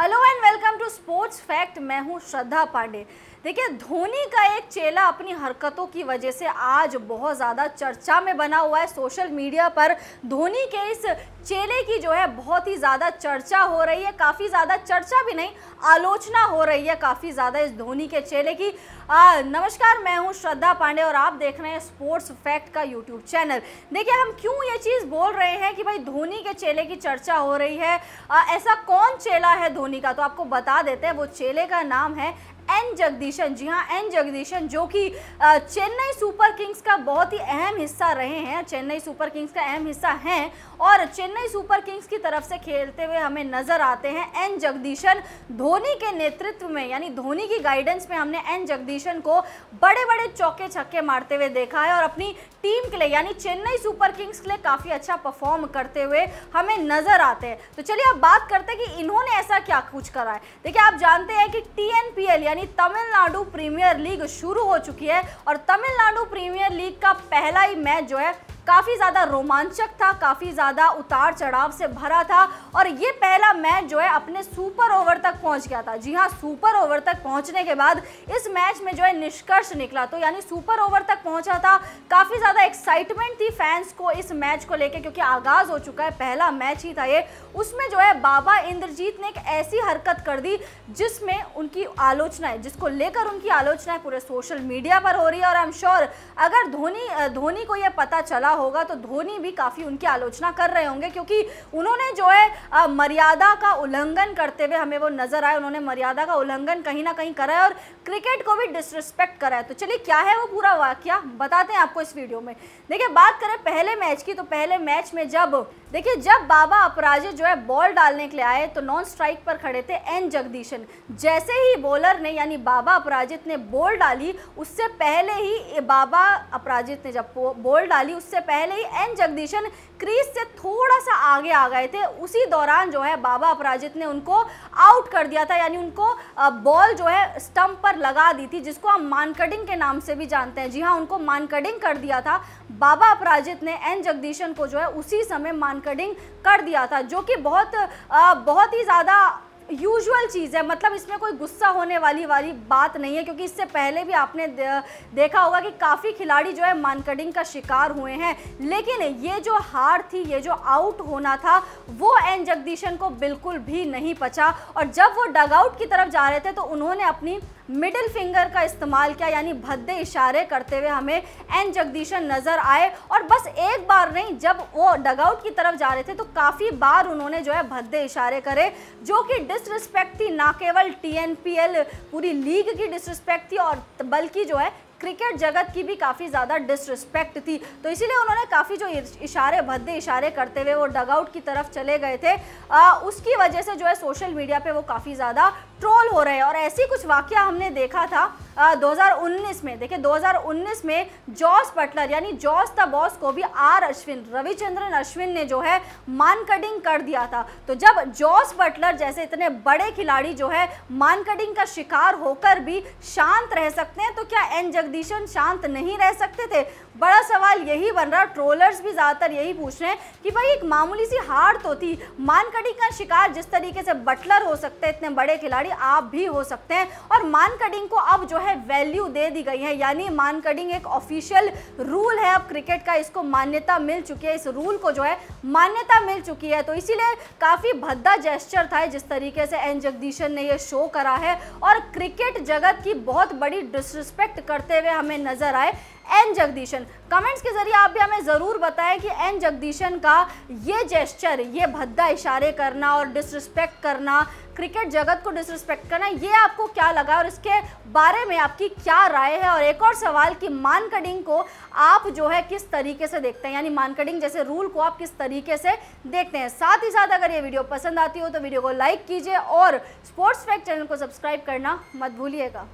hello and welcome to Sports Fact मैं हूं श्रद्धा पांडे देखिए धोनी का एक चेला अपनी हरकतों की वजह से आज बहुत ज़्यादा चर्चा में बना हुआ है सोशल मीडिया पर धोनी के इस चेले की जो है बहुत ही ज़्यादा चर्चा हो रही है काफ़ी ज़्यादा चर्चा भी नहीं आलोचना हो रही है काफ़ी ज़्यादा इस धोनी के चेले की आ, नमस्कार मैं हूँ श्रद्धा पांडे और आप देख रहे हैं स्पोर्ट्स फैक्ट का यूट्यूब चैनल देखिए हम क्यों ये चीज़ बोल रहे हैं कि भाई धोनी के चेले की चर्चा हो रही है आ, ऐसा कौन चेला है धोनी का तो आपको बता देते हैं वो चेले का नाम है एन जगदीशन जी हाँ एन जगदीशन जो कि चेन्नई सुपर किंग्स का बहुत ही अहम हिस्सा रहे हैं चेन्नई सुपर किंग्स का अहम हिस्सा हैं और चेन्नई सुपर किंग्स की तरफ से खेलते हुए हमें नज़र आते हैं एन जगदीशन धोनी के नेतृत्व में यानी धोनी की गाइडेंस में हमने एन जगदीशन को बड़े बड़े चौके छक्के मारते हुए देखा है और अपनी टीम के लिए यानी चेन्नई सुपर किंग्स के लिए काफ़ी अच्छा परफॉर्म करते हुए हमें नज़र आते हैं तो चलिए अब बात करते हैं कि इन्होंने ऐसा क्या कुछ करा है देखिए आप जानते हैं कि टी यानी यानी तमिलनाडु प्रीमियर लीग शुरू हो चुकी है और तमिलनाडु प्रीमियर लीग का पहला ही मैच जो है काफ़ी ज़्यादा रोमांचक था काफ़ी ज़्यादा उतार चढ़ाव से भरा था और ये पहला मैच जो है अपने सुपर ओवर तक पहुंच गया था जी हाँ सुपर ओवर तक पहुंचने के बाद इस मैच में जो है निष्कर्ष निकला तो यानी सुपर ओवर तक पहुंचा था काफ़ी ज़्यादा एक्साइटमेंट थी फैंस को इस मैच को लेकर क्योंकि आगाज़ हो चुका है पहला मैच ही था ये उसमें जो है बाबा इंद्रजीत ने एक ऐसी हरकत कर दी जिसमें उनकी आलोचनाएं जिसको लेकर उनकी आलोचनाएं पूरे सोशल मीडिया पर हो रही है और आई एम श्योर अगर धोनी धोनी को यह पता चला रहा होगा तो धोनी भी काफ़ी उनकी आलोचना कर रहे होंगे क्योंकि उन्होंने जो है मर्यादा का उल्लंघन करते हुए हमें वो नज़र आए उन्होंने मर्यादा का उल्लंघन कहीं ना कहीं करा है और क्रिकेट को भी डिसरिस्पेक्ट करा है तो चलिए क्या है वो पूरा वाक्य बताते हैं आपको इस वीडियो में देखिए बात करें पहले मैच की तो पहले मैच में जब देखिए जब बाबा अपराजित जो है बॉल डालने के लिए आए तो नॉन स्ट्राइक पर खड़े थे एन जगदीशन जैसे ही बॉलर ने यानी बाबा अपराजित ने बॉल डाली उससे पहले ही बाबा अपराजित ने जब बॉल डाली उससे से पहले ही एन जगदीशन क्रीज से थोड़ा सा आगे आ गए थे उसी दौरान जो है बाबा अपराजित ने उनको आउट कर दिया था यानी उनको बॉल जो है स्टंप पर लगा दी थी जिसको हम मानकडिंग के नाम से भी जानते हैं जी हाँ उनको मानकडिंग कर दिया था बाबा अपराजित ने एन जगदीशन को जो है उसी समय मानकडिंग कर दिया था जो कि बहुत बहुत ही ज़्यादा यूजुअल चीज़ है मतलब इसमें कोई गुस्सा होने वाली वाली बात नहीं है क्योंकि इससे पहले भी आपने देखा होगा कि काफ़ी खिलाड़ी जो है मानकडिंग का शिकार हुए हैं लेकिन ये जो हार थी ये जो आउट होना था वो एन जगदीशन को बिल्कुल भी नहीं पचा और जब वो डगआउट की तरफ जा रहे थे तो उन्होंने अपनी मिडिल फिंगर का इस्तेमाल किया यानी भद्दे इशारे करते हुए हमें एन जगदीशन नज़र आए और बस एक बार नहीं जब वो डगआउट की तरफ जा रहे थे तो काफ़ी बार उन्होंने जो है भद्दे इशारे करे जो कि डिसरिस्पेक्ट थी ना केवल टी पूरी लीग की डिसरिस्पेक्ट थी और बल्कि जो है क्रिकेट जगत की भी काफ़ी ज़्यादा डिसरिस्पेक्ट थी तो इसीलिए उन्होंने काफ़ी जो इशारे भद्दे इशारे करते हुए वो डगआउट की तरफ चले गए थे आ, उसकी वजह से जो है सोशल मीडिया पर वो काफ़ी ज़्यादा ट्रोल हो रहे हैं और ऐसी कुछ वाक्य हमने देखा था 2019 में देखिए 2019 में जॉस बटलर यानी जॉस द बॉस को भी आर अश्विन रविचंद्रन अश्विन ने जो है मान कटिंग कर दिया था तो जब जॉस बटलर जैसे इतने बड़े खिलाड़ी जो है मान कटिंग का शिकार होकर भी शांत रह सकते हैं तो क्या एन जगदीशन शांत नहीं रह सकते थे बड़ा सवाल यही बन रहा ट्रोलर्स भी ज़्यादातर यही पूछ रहे हैं कि भाई एक मामूली सी हार तो थी मानकड़ी का शिकार जिस तरीके से बटलर हो सकते हैं इतने बड़े खिलाड़ी आप भी हो सकते हैं और मानकड़िंग को अब जो है है वैल्यू दे दी गई है यानी मान मानकडिंग एक ऑफिशियल रूल है अब क्रिकेट का इसको मान्यता मिल चुकी है इस रूल को जो है मान्यता मिल चुकी है तो इसीलिए काफ़ी भद्दा जेस्चर था जिस तरीके से एन जगदीशन ने यह शो करा है और क्रिकेट जगत की बहुत बड़ी डिसरिस्पेक्ट करते हुए हमें नज़र आए एन जगदीशन कमेंट्स के जरिए आप भी हमें ज़रूर बताएं कि एन जगदीशन का ये जेस्चर ये भद्दा इशारे करना और डिसरिस्पेक्ट करना क्रिकेट जगत को डिसरिस्पेक्ट करना ये आपको क्या लगा और इसके बारे में आपकी क्या राय है और एक और सवाल कि मानकडिंग को आप जो है किस तरीके से देखते हैं यानी मानकडिंग जैसे रूल को आप किस तरीके से देखते हैं साथ ही साथ अगर ये वीडियो पसंद आती हो तो वीडियो को लाइक कीजिए और स्पोर्ट्स फैक्ट चैनल को सब्सक्राइब करना मत भूलिएगा